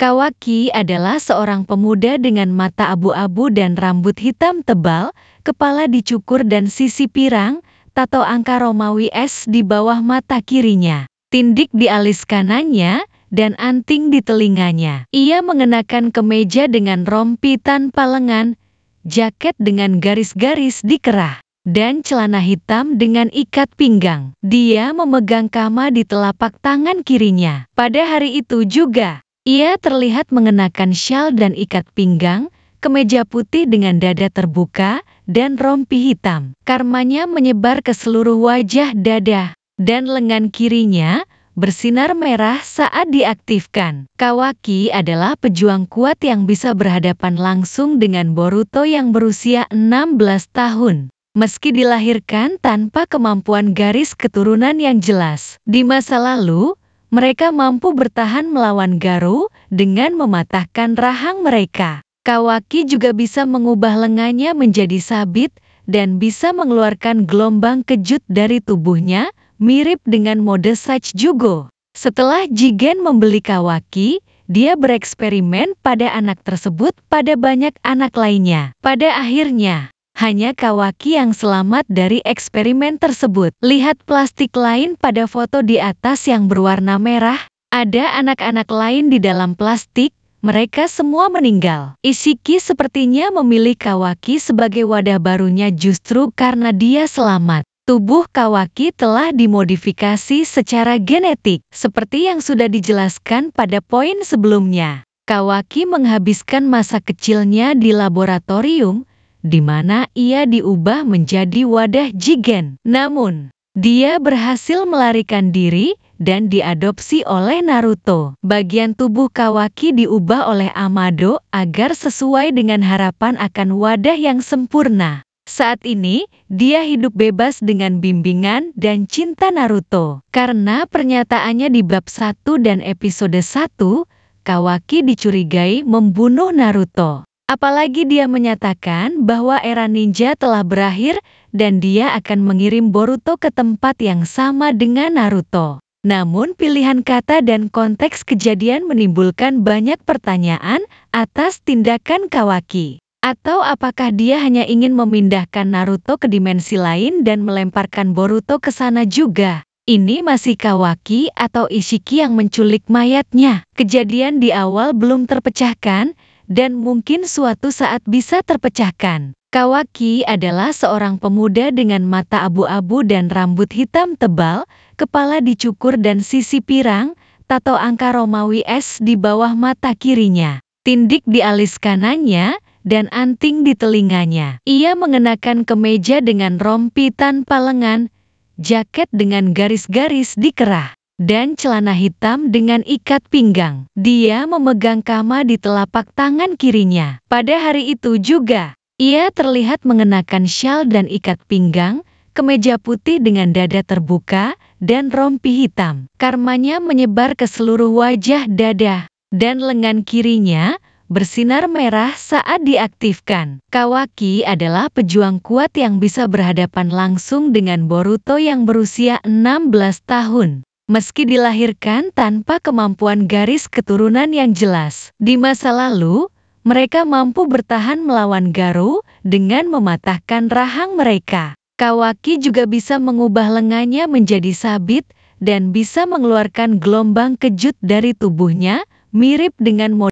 Kawaki adalah seorang pemuda dengan mata abu-abu dan rambut hitam tebal, kepala dicukur dan sisi pirang, tato angka Romawi S di bawah mata kirinya, tindik di alis kanannya, dan anting di telinganya. Ia mengenakan kemeja dengan rompi tanpa lengan, jaket dengan garis-garis di kerah, dan celana hitam dengan ikat pinggang. Dia memegang kama di telapak tangan kirinya. Pada hari itu juga, ia terlihat mengenakan shawl dan ikat pinggang, kemeja putih dengan dada terbuka, dan rompi hitam. Karmanya menyebar ke seluruh wajah dada, dan lengan kirinya bersinar merah saat diaktifkan. Kawaki adalah pejuang kuat yang bisa berhadapan langsung dengan Boruto yang berusia 16 tahun. Meski dilahirkan tanpa kemampuan garis keturunan yang jelas, di masa lalu, mereka mampu bertahan melawan garu dengan mematahkan rahang mereka. Kawaki juga bisa mengubah lengannya menjadi sabit dan bisa mengeluarkan gelombang kejut dari tubuhnya, mirip dengan mode Sajjugo. Setelah Jigen membeli Kawaki, dia bereksperimen pada anak tersebut pada banyak anak lainnya. Pada akhirnya, hanya Kawaki yang selamat dari eksperimen tersebut. Lihat plastik lain pada foto di atas yang berwarna merah, ada anak-anak lain di dalam plastik, mereka semua meninggal. Isiki sepertinya memilih Kawaki sebagai wadah barunya justru karena dia selamat. Tubuh Kawaki telah dimodifikasi secara genetik, seperti yang sudah dijelaskan pada poin sebelumnya. Kawaki menghabiskan masa kecilnya di laboratorium, di mana ia diubah menjadi wadah jigen. Namun, dia berhasil melarikan diri dan diadopsi oleh Naruto. Bagian tubuh Kawaki diubah oleh Amado agar sesuai dengan harapan akan wadah yang sempurna. Saat ini, dia hidup bebas dengan bimbingan dan cinta Naruto. Karena pernyataannya di bab 1 dan episode 1, Kawaki dicurigai membunuh Naruto. Apalagi dia menyatakan bahwa era ninja telah berakhir dan dia akan mengirim Boruto ke tempat yang sama dengan Naruto. Namun pilihan kata dan konteks kejadian menimbulkan banyak pertanyaan atas tindakan Kawaki. Atau apakah dia hanya ingin memindahkan Naruto ke dimensi lain dan melemparkan Boruto ke sana juga? Ini masih Kawaki atau Ishiki yang menculik mayatnya. Kejadian di awal belum terpecahkan, dan mungkin suatu saat bisa terpecahkan. Kawaki adalah seorang pemuda dengan mata abu-abu dan rambut hitam tebal, kepala dicukur dan sisi pirang, tato angka Romawi S di bawah mata kirinya, tindik di alis kanannya, dan anting di telinganya. Ia mengenakan kemeja dengan rompi tanpa lengan, jaket dengan garis-garis di kerah, dan celana hitam dengan ikat pinggang. Dia memegang kama di telapak tangan kirinya. Pada hari itu juga, ia terlihat mengenakan syal dan ikat pinggang, kemeja putih dengan dada terbuka, dan rompi hitam. Karmanya menyebar ke seluruh wajah dada, dan lengan kirinya bersinar merah saat diaktifkan. Kawaki adalah pejuang kuat yang bisa berhadapan langsung dengan Boruto yang berusia 16 tahun meski dilahirkan tanpa kemampuan garis keturunan yang jelas. Di masa lalu, mereka mampu bertahan melawan Garu dengan mematahkan rahang mereka. Kawaki juga bisa mengubah lengannya menjadi sabit dan bisa mengeluarkan gelombang kejut dari tubuhnya, mirip dengan model